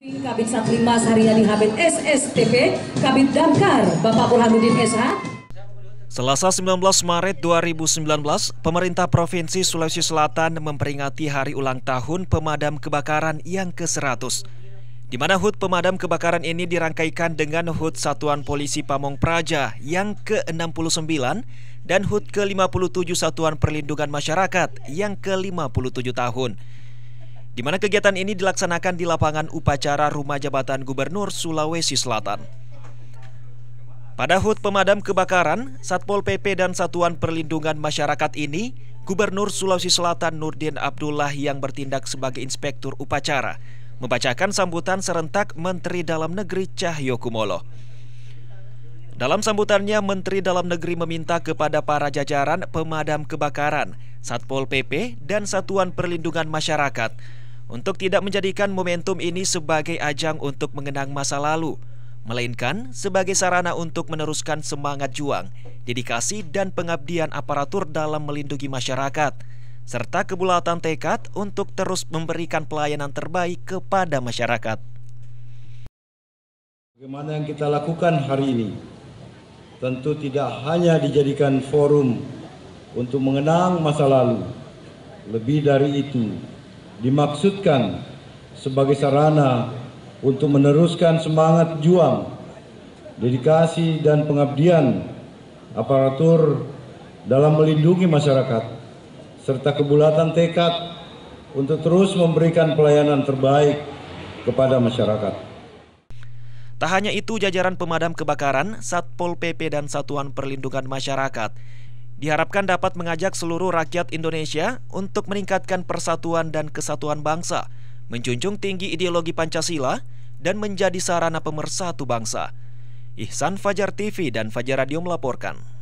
Kabit Satlima Haryadi Habib SSTP, Kabit Damkar Bapak Burhanuddin SH. Selasa 19 Maret 2019, pemerintah Provinsi Sulawesi Selatan memperingati hari ulang tahun pemadam kebakaran yang ke-100. Di mana HUT pemadam kebakaran ini dirangkaikan dengan HUT Satuan Polisi Pamong Praja yang ke-69 dan HUT ke-57 Satuan Perlindungan Masyarakat yang ke-57 tahun di mana kegiatan ini dilaksanakan di lapangan upacara Rumah Jabatan Gubernur Sulawesi Selatan. Pada HUT pemadam kebakaran, Satpol PP dan Satuan Perlindungan Masyarakat ini, Gubernur Sulawesi Selatan Nurdin Abdullah yang bertindak sebagai inspektur upacara, membacakan sambutan serentak Menteri Dalam Negeri Cahyokumolo. Dalam sambutannya, Menteri Dalam Negeri meminta kepada para jajaran pemadam kebakaran, Satpol PP, dan Satuan Perlindungan Masyarakat untuk tidak menjadikan momentum ini sebagai ajang untuk mengenang masa lalu, melainkan sebagai sarana untuk meneruskan semangat juang, dedikasi, dan pengabdian aparatur dalam melindungi masyarakat, serta kebulatan tekad untuk terus memberikan pelayanan terbaik kepada masyarakat. Bagaimana yang kita lakukan hari ini tentu tidak hanya dijadikan forum untuk mengenang masa lalu. Lebih dari itu, dimaksudkan sebagai sarana untuk meneruskan semangat juang, dedikasi dan pengabdian aparatur dalam melindungi masyarakat serta kebulatan tekad untuk terus memberikan pelayanan terbaik kepada masyarakat. Tak hanya itu, jajaran pemadam kebakaran, Satpol PP dan Satuan Perlindungan Masyarakat diharapkan dapat mengajak seluruh rakyat Indonesia untuk meningkatkan persatuan dan kesatuan bangsa, menjunjung tinggi ideologi Pancasila, dan menjadi sarana pemersatu bangsa. Ihsan Fajar TV dan Fajar Radio melaporkan.